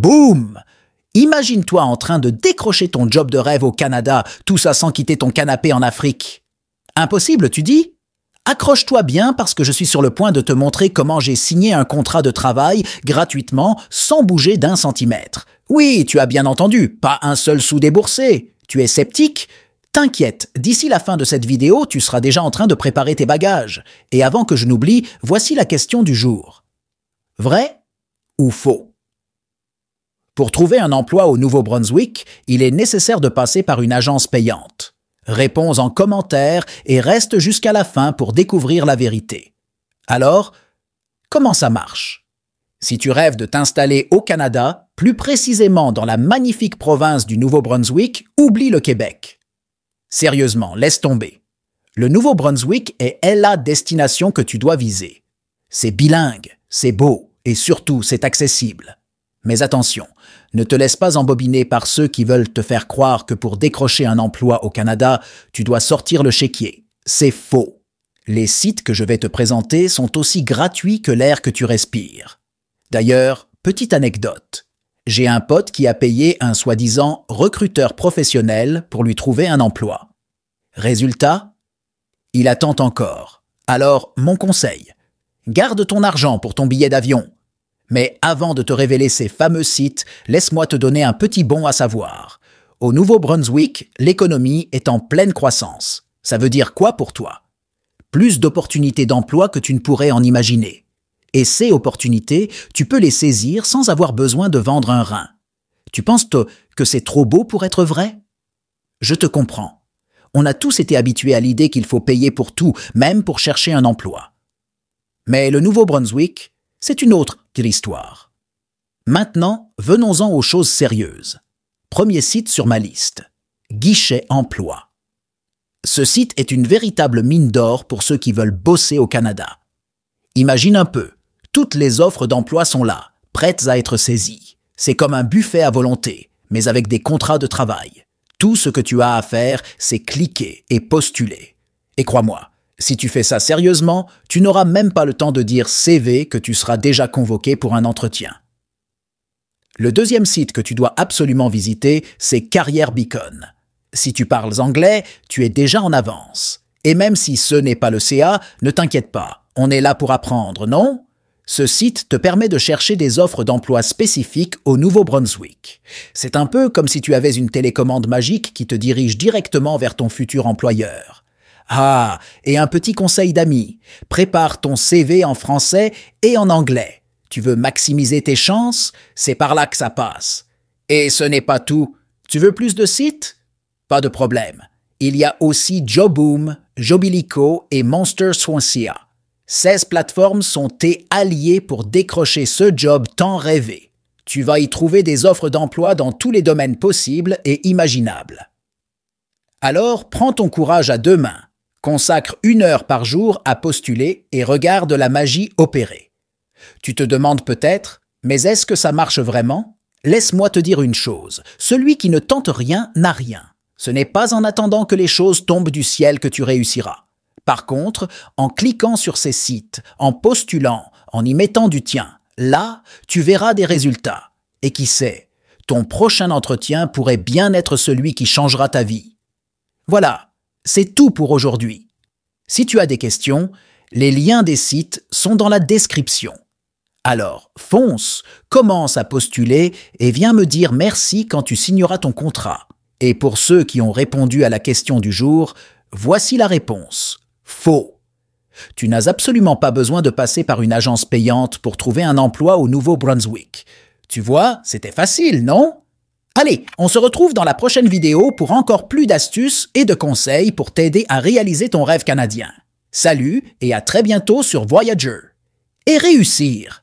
Boom Imagine-toi en train de décrocher ton job de rêve au Canada, tout ça sans quitter ton canapé en Afrique. Impossible, tu dis Accroche-toi bien parce que je suis sur le point de te montrer comment j'ai signé un contrat de travail gratuitement sans bouger d'un centimètre. Oui, tu as bien entendu, pas un seul sou déboursé. Tu es sceptique T'inquiète, d'ici la fin de cette vidéo, tu seras déjà en train de préparer tes bagages. Et avant que je n'oublie, voici la question du jour. Vrai ou faux pour trouver un emploi au Nouveau-Brunswick, il est nécessaire de passer par une agence payante. Réponds en commentaire et reste jusqu'à la fin pour découvrir la vérité. Alors, comment ça marche Si tu rêves de t'installer au Canada, plus précisément dans la magnifique province du Nouveau-Brunswick, oublie le Québec. Sérieusement, laisse tomber. Le Nouveau-Brunswick est la destination que tu dois viser. C'est bilingue, c'est beau et surtout c'est accessible. Mais attention, ne te laisse pas embobiner par ceux qui veulent te faire croire que pour décrocher un emploi au Canada, tu dois sortir le chéquier. C'est faux. Les sites que je vais te présenter sont aussi gratuits que l'air que tu respires. D'ailleurs, petite anecdote. J'ai un pote qui a payé un soi-disant recruteur professionnel pour lui trouver un emploi. Résultat Il attend encore. Alors, mon conseil, garde ton argent pour ton billet d'avion mais avant de te révéler ces fameux sites, laisse-moi te donner un petit bon à savoir. Au Nouveau-Brunswick, l'économie est en pleine croissance. Ça veut dire quoi pour toi Plus d'opportunités d'emploi que tu ne pourrais en imaginer. Et ces opportunités, tu peux les saisir sans avoir besoin de vendre un rein. Tu penses que c'est trop beau pour être vrai Je te comprends. On a tous été habitués à l'idée qu'il faut payer pour tout, même pour chercher un emploi. Mais le Nouveau-Brunswick, c'est une autre histoire. Maintenant, venons-en aux choses sérieuses. Premier site sur ma liste. Guichet Emploi. Ce site est une véritable mine d'or pour ceux qui veulent bosser au Canada. Imagine un peu, toutes les offres d'emploi sont là, prêtes à être saisies. C'est comme un buffet à volonté, mais avec des contrats de travail. Tout ce que tu as à faire, c'est cliquer et postuler. Et crois-moi, si tu fais ça sérieusement, tu n'auras même pas le temps de dire CV que tu seras déjà convoqué pour un entretien. Le deuxième site que tu dois absolument visiter, c'est Carrière Beacon. Si tu parles anglais, tu es déjà en avance. Et même si ce n'est pas le CA, ne t'inquiète pas, on est là pour apprendre, non Ce site te permet de chercher des offres d'emploi spécifiques au Nouveau-Brunswick. C'est un peu comme si tu avais une télécommande magique qui te dirige directement vers ton futur employeur. Ah, et un petit conseil d'ami, prépare ton CV en français et en anglais. Tu veux maximiser tes chances, c'est par là que ça passe. Et ce n'est pas tout. Tu veux plus de sites Pas de problème. Il y a aussi Joboom, Jobilico et Monster Swansea. 16 plateformes sont tes alliés pour décrocher ce job tant rêvé. Tu vas y trouver des offres d'emploi dans tous les domaines possibles et imaginables. Alors prends ton courage à deux mains consacre une heure par jour à postuler et regarde la magie opérer. Tu te demandes peut-être, mais est-ce que ça marche vraiment Laisse-moi te dire une chose, celui qui ne tente rien n'a rien. Ce n'est pas en attendant que les choses tombent du ciel que tu réussiras. Par contre, en cliquant sur ces sites, en postulant, en y mettant du tien, là, tu verras des résultats. Et qui sait, ton prochain entretien pourrait bien être celui qui changera ta vie. Voilà, c'est tout pour aujourd'hui. Si tu as des questions, les liens des sites sont dans la description. Alors, fonce, commence à postuler et viens me dire merci quand tu signeras ton contrat. Et pour ceux qui ont répondu à la question du jour, voici la réponse. Faux. Tu n'as absolument pas besoin de passer par une agence payante pour trouver un emploi au Nouveau-Brunswick. Tu vois, c'était facile, non Allez, on se retrouve dans la prochaine vidéo pour encore plus d'astuces et de conseils pour t'aider à réaliser ton rêve canadien. Salut et à très bientôt sur Voyager. Et réussir